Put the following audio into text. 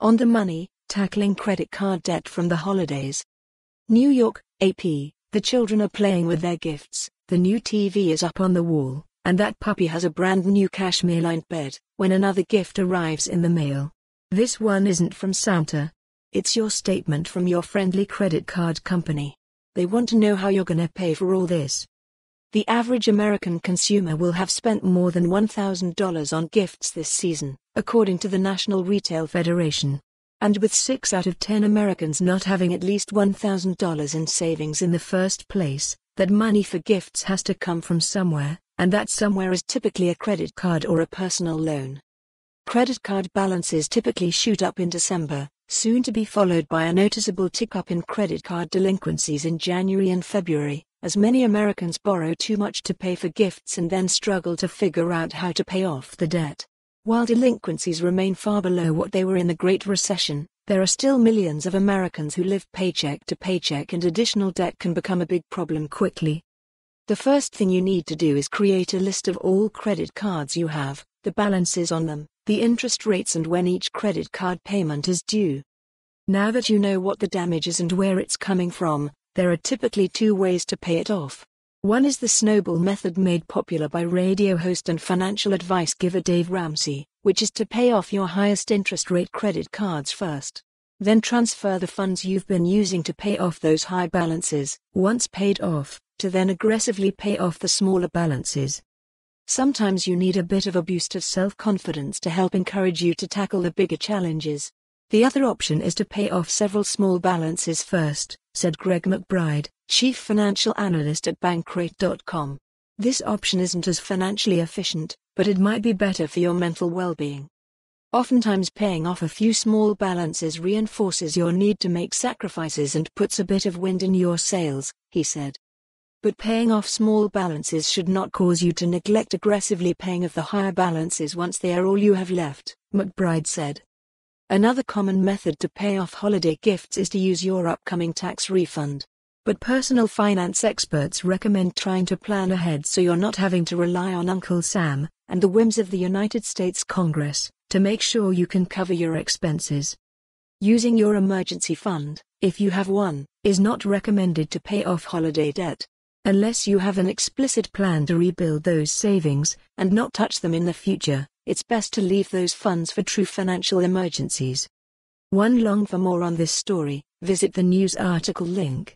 On the Money, Tackling Credit Card Debt from the Holidays. New York, AP, the children are playing with their gifts, the new TV is up on the wall, and that puppy has a brand new cashmere lined bed, when another gift arrives in the mail. This one isn't from Santa. It's your statement from your friendly credit card company. They want to know how you're gonna pay for all this. The average American consumer will have spent more than $1,000 on gifts this season, according to the National Retail Federation. And with 6 out of 10 Americans not having at least $1,000 in savings in the first place, that money for gifts has to come from somewhere, and that somewhere is typically a credit card or a personal loan. Credit card balances typically shoot up in December, soon to be followed by a noticeable tick up in credit card delinquencies in January and February as many Americans borrow too much to pay for gifts and then struggle to figure out how to pay off the debt. While delinquencies remain far below what they were in the Great Recession, there are still millions of Americans who live paycheck to paycheck and additional debt can become a big problem quickly. The first thing you need to do is create a list of all credit cards you have, the balances on them, the interest rates and when each credit card payment is due. Now that you know what the damage is and where it's coming from, there are typically two ways to pay it off. One is the snowball method made popular by radio host and financial advice giver Dave Ramsey, which is to pay off your highest interest rate credit cards first. Then transfer the funds you've been using to pay off those high balances, once paid off, to then aggressively pay off the smaller balances. Sometimes you need a bit of a boost of self confidence to help encourage you to tackle the bigger challenges. The other option is to pay off several small balances first, said Greg McBride, chief financial analyst at Bankrate.com. This option isn't as financially efficient, but it might be better for your mental well being. Oftentimes, paying off a few small balances reinforces your need to make sacrifices and puts a bit of wind in your sails, he said. But paying off small balances should not cause you to neglect aggressively paying off the higher balances once they are all you have left, McBride said. Another common method to pay off holiday gifts is to use your upcoming tax refund. But personal finance experts recommend trying to plan ahead so you're not having to rely on Uncle Sam and the whims of the United States Congress to make sure you can cover your expenses. Using your emergency fund, if you have one, is not recommended to pay off holiday debt. Unless you have an explicit plan to rebuild those savings and not touch them in the future it's best to leave those funds for true financial emergencies. One long for more on this story, visit the news article link.